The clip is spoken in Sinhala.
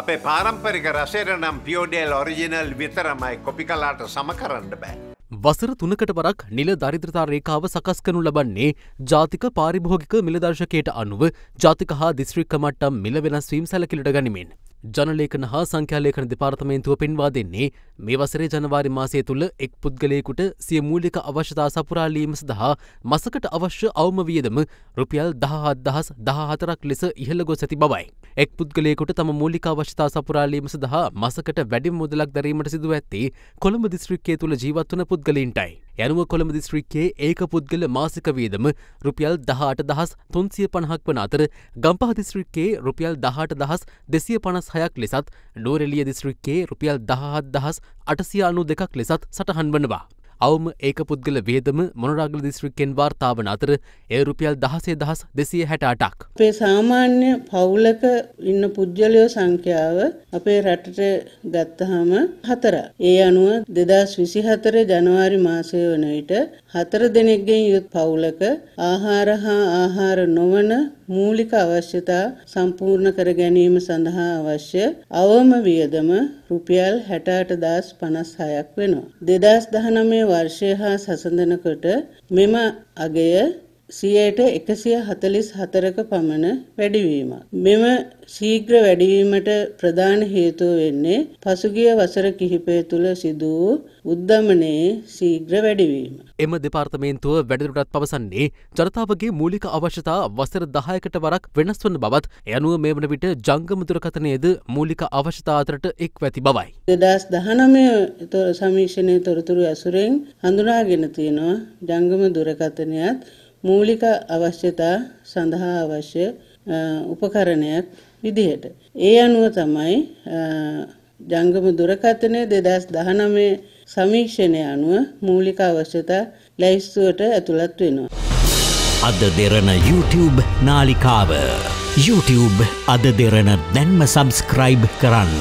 අපේ පාරම්පරික රසේර නම් පියෝඩේල් ඔරිජිනල් විතරමයි කොපි කලාට සම කරන්න බෑ. වසර තුනකට වරක් නිල දරිද්‍රතා රේකාව සකස් කනු ලබන්නේ ජාතික පාරිභෝගික මිලදර්ශකයට අනුව ජාතික හා දිස්ත්‍රික්ක මට්ටම් මිල වෙනස්වීම් සැලකිලට ගනිමින්. ජනලේඛන හා සංඛ්‍යාලේඛන දෙපාර්තමේන්තුව පෙන්වා දෙන්නේ මේ වසරේ ජනවාරි මාසය තුළ එක් පුද්ගලයෙකුට සිය මූලික අවශ්‍යතා සපුරාලීම සඳහා මසකට අවශ්‍ය අවම වියදම රුපියල් දහහත් දහස් දහහතරක් ලෙස ඉහළ ගොස් ඇති බවයි. එක් පුද්ගලයෙකුට තම මූලික අවශ්‍යතා සපුරාලීම සඳහා මසකට වැඩි මුදලක් දැරීමට සිදුව ඇත්තේ කොළඹ දිස්ත්‍රික්කේ තුළ ජීවත්වන පුද්ගලින්ටයි. යනුව කොළඹ දිස්ත්‍රික්කේ ඒක පුද්ගල මාසික වියදම රුපියල් දහට දහස් තුන්සිය පණහක් වන අතර ගම්පහ දිස්ත්‍රික්කේ රුපියල් දහට දහස් දෙසිය පණස් හයක් ලෙසත් නෝරෙලිය දිස්ත්‍රික්කේ රුපියල් දහත් දහස් අටසිය අනු දෙකක් ලෙසත් සටහන් වනවා. අවම ඒක පුද්ගල වියදම මොනරාගල දිස්ත්‍රික්කෙන් වාර්තා වන අතර එය රුපියල් දහසේ දහස් දෙසිය හැට අටක්. අපේ සාමාන්‍ය පවුලක ඉන්න පුද්ගලයෝ සංඛ්‍යාව අපේ රටට ගත්තහම හතර. ඒ අනුව දෙදස් විසි හතර ජනවාරි මාසය වන විට හතර දෙනෙක්ගෙන් යුත් පවුලක ආහාර හා ආහාර නොවන මූලික අවශ්‍යතා සම්පූර්ණ කර ගැනීම සඳහා අවශ්‍ය අවම වියදම රුපියල් හැටාට දස් පනස් හයක් වෙනවා. දෙදස් දහනමේ වර්ෂය හා සසඳනකොට මෙම අගය සියයට එකසිය හතලිස් හතරක පමණ වැඩිවීමක්. මෙම ශීඝ්‍ර වැඩිවීමට ප්‍රධාන හේතුව වෙන්නේ පසුගිය වසර කිහිපය තුළ සිදූ උද්ධමනයේ ශීඝ්‍ර වැඩිවීම. එම දෙපාර්තමේන්තුව වැඩිදුරටත් පවසන්නේ ජනතාවගේ මූලික අවශ්‍යතා වසර දහයකට වරක් වෙනස් වන බවත් යනුව මේ වන විට ජංගම දුරකථනයේද මූලික අවශ්‍යතා අතරට එක් වැති බවයි. දෙදස් දහනමය සමීක්ෂණය තොරතුරු ඇසුරෙන් හඳුනාගෙන තියෙනවා ජංගම දුරකථනයත් මූලික අවශ්‍යතා සඳහා අවශ්‍ය උපකරණයක් විදිහට. ඒ අනුව තමයි ජංගම දුරකථනය දෙදස් දහනමේ සමීක්ෂණය අනුව මූලික අවශ්‍යතා ලැයිස්තුවට ඇතුළත් වෙනවා. අද දෙරන YouTube නාලිකාව. YouTube අද දෙරන දැන්ම සබස්ක්‍රයිබ් කරන්න.